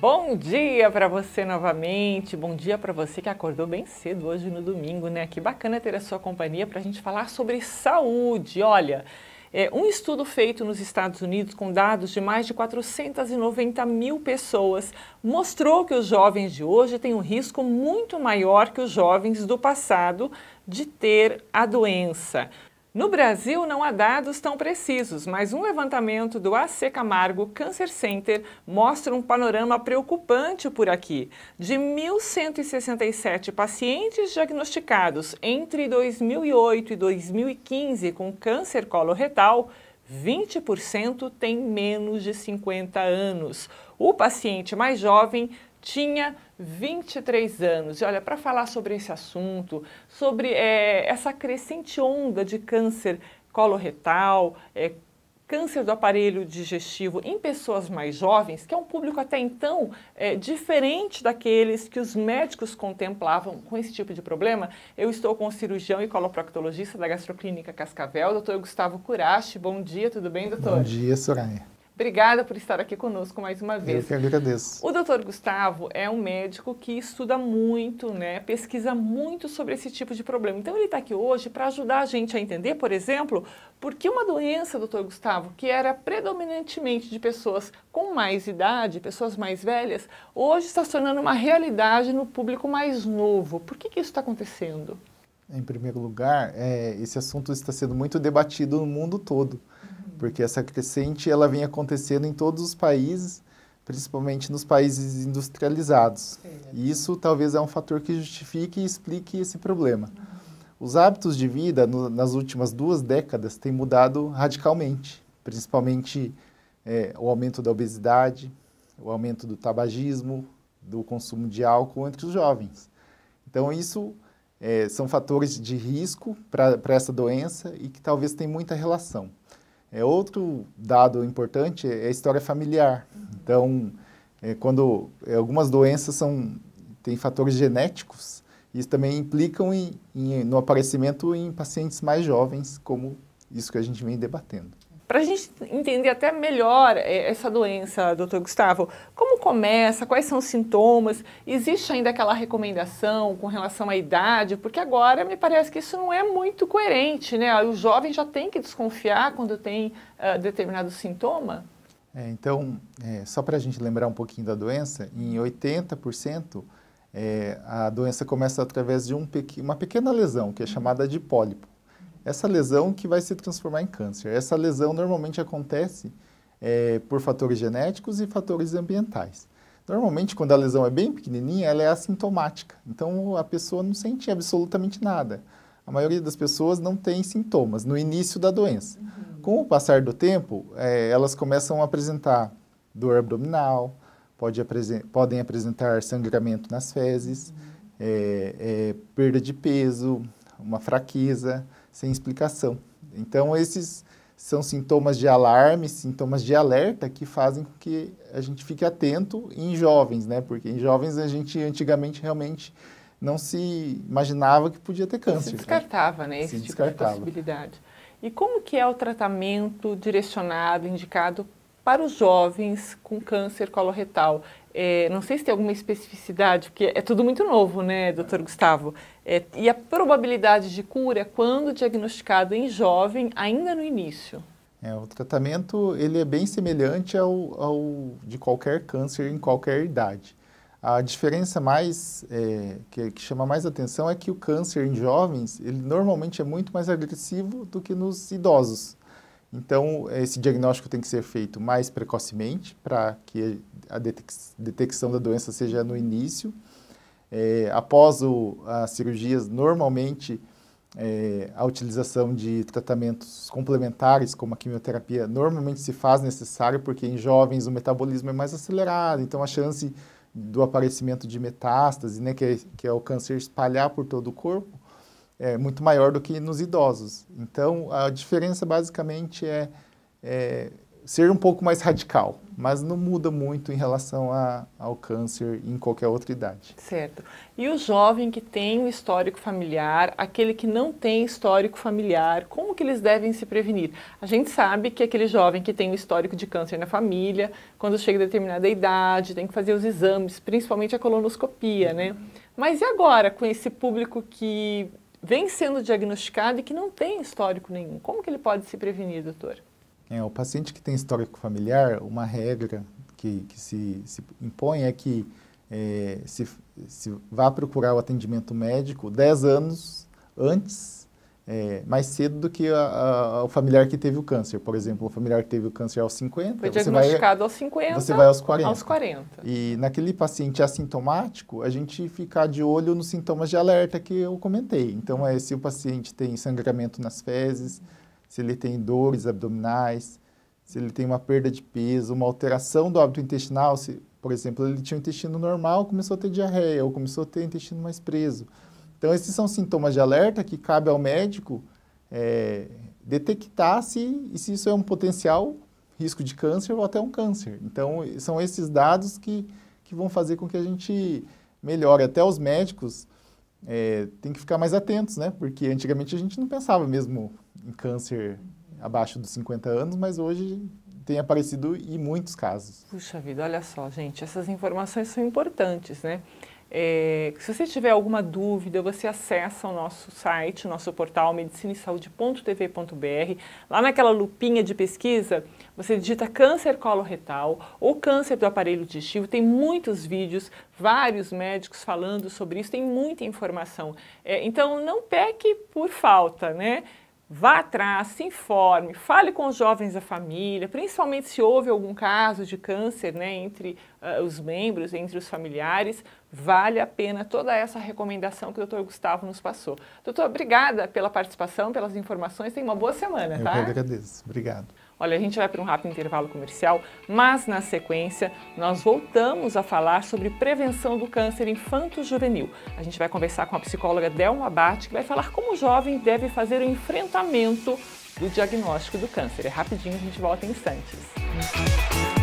Bom dia para você novamente, bom dia para você que acordou bem cedo hoje no domingo, né? Que bacana ter a sua companhia para a gente falar sobre saúde. Olha, é, um estudo feito nos Estados Unidos com dados de mais de 490 mil pessoas mostrou que os jovens de hoje têm um risco muito maior que os jovens do passado de ter a doença. No Brasil, não há dados tão precisos, mas um levantamento do AC Camargo Cancer Center mostra um panorama preocupante por aqui. De 1.167 pacientes diagnosticados entre 2008 e 2015 com câncer coloretal, 20% têm menos de 50 anos. O paciente mais jovem tinha 23 anos. E olha, para falar sobre esse assunto, sobre é, essa crescente onda de câncer coloretal, é, câncer do aparelho digestivo em pessoas mais jovens, que é um público até então é, diferente daqueles que os médicos contemplavam com esse tipo de problema, eu estou com o cirurgião e coloproctologista da Gastroclínica Cascavel, doutor Gustavo Curache. Bom dia, tudo bem, doutor? Bom dia, Soraya. Obrigada por estar aqui conosco mais uma vez. Eu que agradeço. O doutor Gustavo é um médico que estuda muito, né, pesquisa muito sobre esse tipo de problema. Então ele está aqui hoje para ajudar a gente a entender, por exemplo, por que uma doença, doutor Gustavo, que era predominantemente de pessoas com mais idade, pessoas mais velhas, hoje está se tornando uma realidade no público mais novo. Por que, que isso está acontecendo? Em primeiro lugar, é, esse assunto está sendo muito debatido no mundo todo porque essa crescente ela vem acontecendo em todos os países, principalmente nos países industrializados. E isso talvez é um fator que justifique e explique esse problema. Os hábitos de vida no, nas últimas duas décadas têm mudado radicalmente, principalmente é, o aumento da obesidade, o aumento do tabagismo, do consumo de álcool entre os jovens. Então isso é, são fatores de risco para essa doença e que talvez tenham muita relação. É outro dado importante é a história familiar. Então, é quando é, algumas doenças são têm fatores genéticos, isso também implicam em, em, no aparecimento em pacientes mais jovens, como isso que a gente vem debatendo. Para a gente entender até melhor é, essa doença, doutor Gustavo, como começa, quais são os sintomas, existe ainda aquela recomendação com relação à idade? Porque agora me parece que isso não é muito coerente, né? O jovem já tem que desconfiar quando tem uh, determinado sintoma? É, então, é, só para a gente lembrar um pouquinho da doença, em 80%. É, a doença começa através de um pequ uma pequena lesão, que é chamada de pólipo essa lesão que vai se transformar em câncer. Essa lesão normalmente acontece é, por fatores genéticos e fatores ambientais. Normalmente, quando a lesão é bem pequenininha, ela é assintomática. Então, a pessoa não sente absolutamente nada. A maioria das pessoas não tem sintomas no início da doença. Uhum. Com o passar do tempo, é, elas começam a apresentar dor abdominal, pode podem apresentar sangramento nas fezes, uhum. é, é perda de peso, uma fraqueza, sem explicação. Então, esses são sintomas de alarme, sintomas de alerta que fazem com que a gente fique atento em jovens, né? Porque em jovens a gente antigamente realmente não se imaginava que podia ter câncer. se né? descartava, né? Esse se tipo descartava. de possibilidade. E como que é o tratamento direcionado, indicado para os jovens com câncer coloretal? É, não sei se tem alguma especificidade, porque é tudo muito novo, né, doutor Gustavo? É, e a probabilidade de cura é quando diagnosticado em jovem, ainda no início? É, o tratamento ele é bem semelhante ao, ao, de qualquer câncer em qualquer idade. A diferença mais é, que, que chama mais atenção é que o câncer em jovens ele normalmente é muito mais agressivo do que nos idosos. Então, esse diagnóstico tem que ser feito mais precocemente para que a detecção da doença seja no início. É, após o, as cirurgias, normalmente é, a utilização de tratamentos complementares, como a quimioterapia, normalmente se faz necessário porque em jovens o metabolismo é mais acelerado, então a chance do aparecimento de metástase, né, que, é, que é o câncer espalhar por todo o corpo, é muito maior do que nos idosos. Então, a diferença basicamente é, é ser um pouco mais radical, mas não muda muito em relação a, ao câncer em qualquer outra idade. Certo. E o jovem que tem um histórico familiar, aquele que não tem histórico familiar, como que eles devem se prevenir? A gente sabe que aquele jovem que tem um histórico de câncer na família, quando chega a determinada idade, tem que fazer os exames, principalmente a colonoscopia, né? Mas e agora com esse público que vem sendo diagnosticado e que não tem histórico nenhum. Como que ele pode se prevenir, doutor? É, o paciente que tem histórico familiar, uma regra que, que se, se impõe é que é, se, se vá procurar o atendimento médico 10 anos antes é, mais cedo do que a, a, o familiar que teve o câncer. Por exemplo, o familiar que teve o câncer aos 50. Foi diagnosticado vai, aos 50. Você vai aos 40. Aos 40. E naquele paciente assintomático, a gente ficar de olho nos sintomas de alerta que eu comentei. Então, é se o paciente tem sangramento nas fezes, se ele tem dores abdominais, se ele tem uma perda de peso, uma alteração do hábito intestinal, se, por exemplo, ele tinha um intestino normal, começou a ter diarreia, ou começou a ter intestino mais preso então, esses são sintomas de alerta que cabe ao médico é, detectar se, se isso é um potencial risco de câncer ou até um câncer. Então, são esses dados que, que vão fazer com que a gente melhore. Até os médicos é, têm que ficar mais atentos, né? Porque antigamente a gente não pensava mesmo em câncer abaixo dos 50 anos, mas hoje tem aparecido e muitos casos. Puxa vida, olha só, gente, essas informações são importantes, né? É, se você tiver alguma dúvida, você acessa o nosso site, o nosso portal medicinasaude.tv.br. Lá naquela lupinha de pesquisa, você digita câncer coloretal ou câncer do aparelho digestivo. Tem muitos vídeos, vários médicos falando sobre isso, tem muita informação. É, então, não peque por falta, né? Vá atrás, se informe, fale com os jovens da família, principalmente se houve algum caso de câncer né, entre uh, os membros, entre os familiares. Vale a pena toda essa recomendação que o doutor Gustavo nos passou. Doutor, obrigada pela participação, pelas informações. Tenha uma boa semana, tá? Eu agradeço. Obrigado. Olha, a gente vai para um rápido intervalo comercial, mas na sequência nós voltamos a falar sobre prevenção do câncer infanto-juvenil. A gente vai conversar com a psicóloga Delma Abate, que vai falar como o jovem deve fazer o enfrentamento do diagnóstico do câncer. É rapidinho, a gente volta em instantes. Música